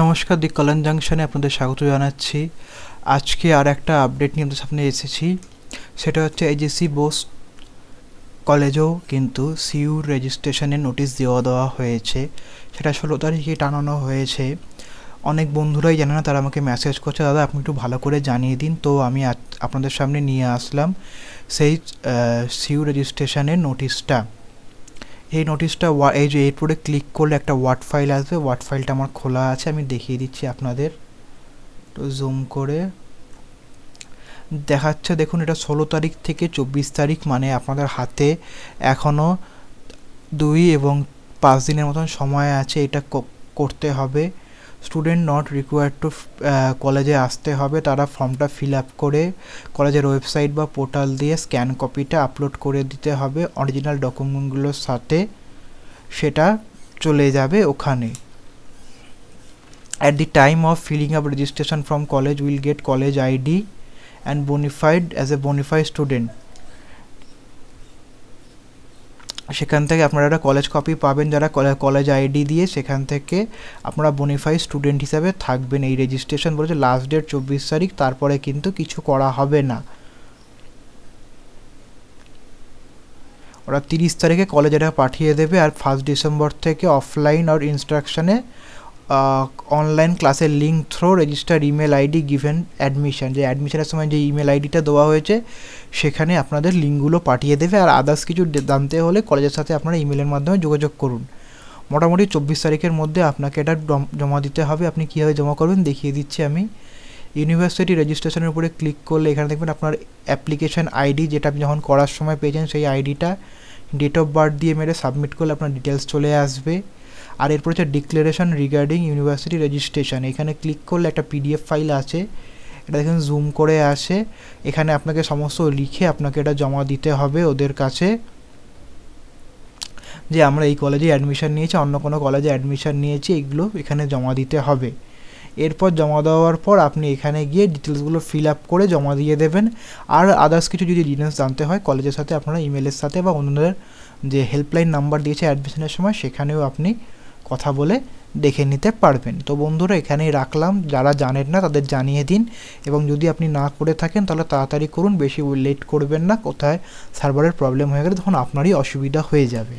নমস্কার দি কলন জাংশনে আপনাদের স্বাগত জানাচ্ছি আজকে আর একটা আপডেট নিয়ে আপনাদের সামনে এসেছি সেটা হচ্ছে এই যে সি বোস কলেজেও কিন্তু সিউ রেজিস্ট্রেশনের নোটিশ দেওয়া দেওয়া হয়েছে সেটা ষোলো তারিখে টানানো হয়েছে অনেক বন্ধুরাই জানে না তারা আমাকে মেসেজ করছে দাদা আপনি একটু ভালো করে জানিয়ে দিন তো আমি আপনাদের সামনে নিয়ে আসলাম সেই সিউ রেজিস্ট্রেশনের নোটিশটা এই নোটিশটা এই যে এরপরে ক্লিক করলে একটা ওয়ার্ড ফাইল আসবে ওয়ার্ড ফাইলটা আমার খোলা আছে আমি দেখিয়ে দিচ্ছি আপনাদের তো জুম করে দেখাচ্ছে দেখুন এটা ষোলো তারিখ থেকে চব্বিশ তারিখ মানে আপনাদের হাতে এখনও দুই এবং পাঁচ দিনের মতন সময় আছে এটা করতে হবে স্টুডেন্ট নট রিকোয়ার্ড টু কলেজে আসতে হবে তারা ফর্মটা ফিল আপ করে কলেজের ওয়েবসাইট বা পোর্টাল দিয়ে স্ক্যান কপিটা আপলোড করে দিতে হবে অরিজিনাল ডকুমেন্টগুলোর সাথে সেটা চলে যাবে ওখানে at the time of filling up registration from college will get college ID and bona fide as a bona fide student সেখান থেকে আপনারা একটা কলেজ কপি পাবেন যারা কলেজ আইডি দিয়ে সেখান থেকে আপনারা বনিফাই স্টুডেন্ট হিসাবে থাকবেন এই রেজিস্ট্রেশন বলেছে লাস্ট ডেট চব্বিশ তারিখ তারপরে কিন্তু কিছু করা হবে না ওরা তিরিশ তারিখে কলেজ এটা পাঠিয়ে দেবে আর ফার্স্ট ডিসেম্বর থেকে অফলাইন আর ইনস্ট্রাকশানে অনলাইন ক্লাসের link through register email ID given admission যে অ্যাডমিশনের সময় যে ইমেল আইডিটা দেওয়া হয়েছে সেখানে আপনাদের লিঙ্কগুলো পাঠিয়ে দেবে আর আদার্স কিছু জানতে হলে কলেজের সাথে আপনারা ইমেলের মাধ্যমে যোগাযোগ করুন মোটামুটি চব্বিশ তারিখের মধ্যে আপনাকে এটা জমা দিতে হবে আপনি কীভাবে জমা করবেন দেখিয়ে দিচ্ছি আমি ইউনিভার্সিটি রেজিস্ট্রেশনের উপরে ক্লিক করলে এখানে দেখবেন আপনার অ্যাপ্লিকেশন আইডি যেটা আপনি যখন করার সময় পেয়েছেন সেই আইডিটা ডেট অফ বার্থ দিয়ে মেরে সাবমিট করলে আপনার ডিটেলস চলে আসবে আর এরপর হচ্ছে ডিক্লারেশন রিগার্ডিং ইউনিভার্সিটি রেজিস্ট্রেশন এখানে ক্লিক করলে একটা পিডিএফ ফাইল আছে এটা দেখেন জুম করে আসে এখানে আপনাকে সমস্ত লিখে আপনাকে এটা জমা দিতে হবে ওদের কাছে যে আমরা এই কলেজে অ্যাডমিশান নিয়েছি অন্য কোনো কলেজে অ্যাডমিশান নিয়েছি এগুলো এখানে জমা দিতে হবে এরপর জমা দেওয়ার পর আপনি এখানে গিয়ে ডিটেলসগুলো ফিল আপ করে জমা দিয়ে দেবেন আর আদার্স কিছু যদি ডিটেলস জানতে হয় কলেজের সাথে আপনারা ইমেলের সাথে বা অন্যদের যে হেল্পলাইন নাম্বার দিয়েছে অ্যাডমিশনের সময় সেখানেও আপনি কথা বলে দেখে নিতে পারবেন তো বন্ধুরা এখানেই রাখলাম যারা জানেন না তাদের জানিয়ে দিন এবং যদি আপনি না করে থাকেন তাহলে তাড়াতাড়ি করুন বেশি লেট করবেন না কোথায় সার্ভারের প্রবলেম হয়ে গেলে তখন আপনারই অসুবিধা হয়ে যাবে